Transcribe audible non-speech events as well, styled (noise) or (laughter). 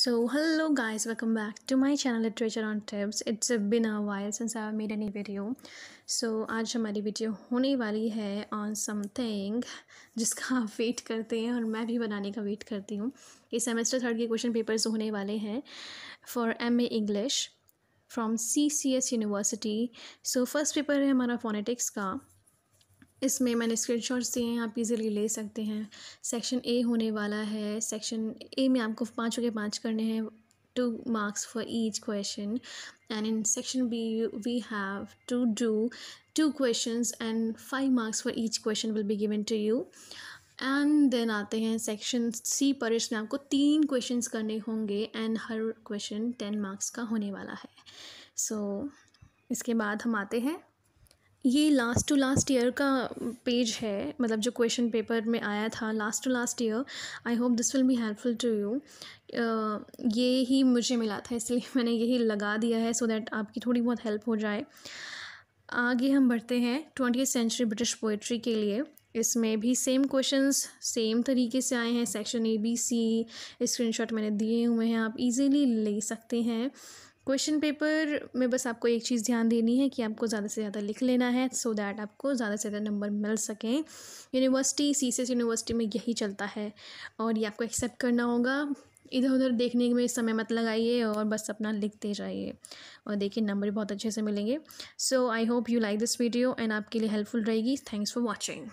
So hello guys welcome back to my channel literature on tips it's been a while since I've made any video so आज हमारी video होने वाली है on something जिसका आप wait करते हैं और मैं भी बनाने का वेट करती हूँ इस सेमेस्टर थर्ड के क्वेश्चन पेपर्स होने वाले हैं for M A English from C C S university so first paper है हमारा फोनेटिक्स का इसमें मैंने स्क्रीनशॉट्स दिए हैं आप इजीली ले सकते हैं सेक्शन ए होने वाला है सेक्शन ए में आपको पाँचों के पाँच करने हैं two marks for each question and in section B we have to do two questions and five marks for each question will be given to you and then आते हैं सेक्शन सी पर इसमें आपको तीन क्वेश्चंस करने होंगे and हर question ten marks का होने वाला है सो so, इसके बाद हम आते हैं ये लास्ट टू लास्ट ईयर का पेज है मतलब जो क्वेश्चन पेपर में आया था last to last year I hope this will be helpful to you ये ही मुझे मिला था इसलिए (laughs) मैंने यही लगा दिया है सो so दैट आपकी थोड़ी बहुत हेल्प हो जाए आगे हम बढ़ते हैं ट्वेंटी सेंचुरी ब्रिटिश पोइट्री के लिए इसमें भी सेम क्वेश्चंस सेम तरीके से आए हैं section A B C screenshot मैंने दिए हुए हैं आप इजीली ले सकते हैं क्वेश्चन पेपर में बस आपको एक चीज़ ध्यान देनी है कि आपको ज़्यादा से ज़्यादा लिख लेना है सो so दैट आपको ज़्यादा से ज़्यादा नंबर मिल सकें यूनिवर्सिटी सी सी यूनिवर्सिटी में यही चलता है और ये आपको एक्सेप्ट करना होगा इधर उधर देखने में समय मत लगाइए और बस अपना लिखते जाइए और देखिए नंबर बहुत अच्छे से मिलेंगे so I hope you like this video and आपके लिए हेल्पफुल रहेगी थैंक्स फॉर वॉचिंग